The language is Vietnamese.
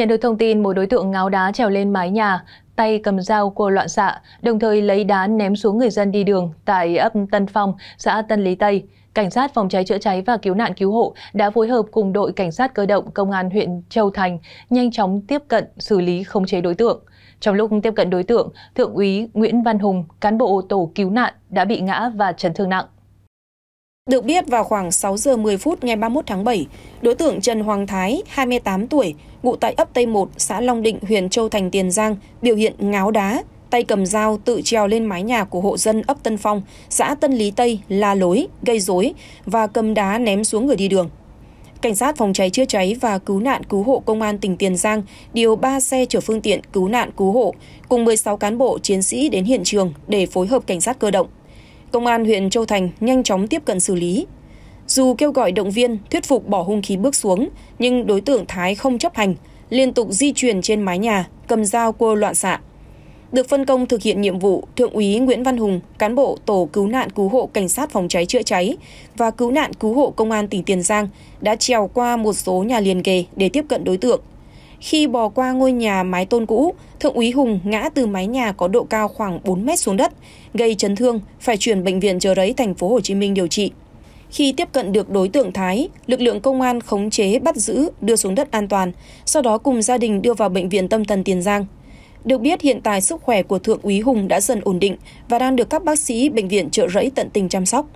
Nhận được thông tin một đối tượng ngáo đá trèo lên mái nhà, tay cầm dao cô loạn xạ, đồng thời lấy đá ném xuống người dân đi đường tại ấp Tân Phong, xã Tân Lý Tây. Cảnh sát phòng cháy chữa cháy và cứu nạn cứu hộ đã phối hợp cùng đội cảnh sát cơ động công an huyện Châu Thành nhanh chóng tiếp cận xử lý khống chế đối tượng. Trong lúc tiếp cận đối tượng, Thượng úy Nguyễn Văn Hùng, cán bộ tổ cứu nạn đã bị ngã và chấn thương nặng. Được biết vào khoảng 6 giờ 10 phút ngày 31 tháng 7, đối tượng Trần Hoàng Thái, 28 tuổi, ngụ tại ấp Tây 1, xã Long Định, huyện Châu Thành, Tiền Giang, biểu hiện ngáo đá, tay cầm dao tự trèo lên mái nhà của hộ dân ấp Tân Phong, xã Tân Lý Tây, la lối, gây rối và cầm đá ném xuống người đi đường. Cảnh sát phòng cháy chữa cháy và cứu nạn cứu hộ công an tỉnh Tiền Giang điều 3 xe chở phương tiện cứu nạn cứu hộ cùng 16 cán bộ chiến sĩ đến hiện trường để phối hợp cảnh sát cơ động công an huyện châu thành nhanh chóng tiếp cận xử lý. Dù kêu gọi động viên, thuyết phục bỏ hung khí bước xuống, nhưng đối tượng Thái không chấp hành, liên tục di chuyển trên mái nhà, cầm dao cua loạn xạ. Được phân công thực hiện nhiệm vụ, Thượng úy Nguyễn Văn Hùng, cán bộ Tổ Cứu nạn Cứu hộ Cảnh sát Phòng cháy chữa cháy và Cứu nạn Cứu hộ Công an tỉnh Tiền Giang đã trèo qua một số nhà liền kề để tiếp cận đối tượng. Khi bò qua ngôi nhà mái tôn cũ, Thượng úy Hùng ngã từ mái nhà có độ cao khoảng 4 mét xuống đất, gây chấn thương, phải chuyển bệnh viện chờ rẫy thành phố Hồ Chí Minh điều trị. Khi tiếp cận được đối tượng Thái, lực lượng công an khống chế bắt giữ, đưa xuống đất an toàn, sau đó cùng gia đình đưa vào bệnh viện tâm thần Tiền Giang. Được biết hiện tại sức khỏe của Thượng úy Hùng đã dần ổn định và đang được các bác sĩ bệnh viện trợ rẫy tận tình chăm sóc.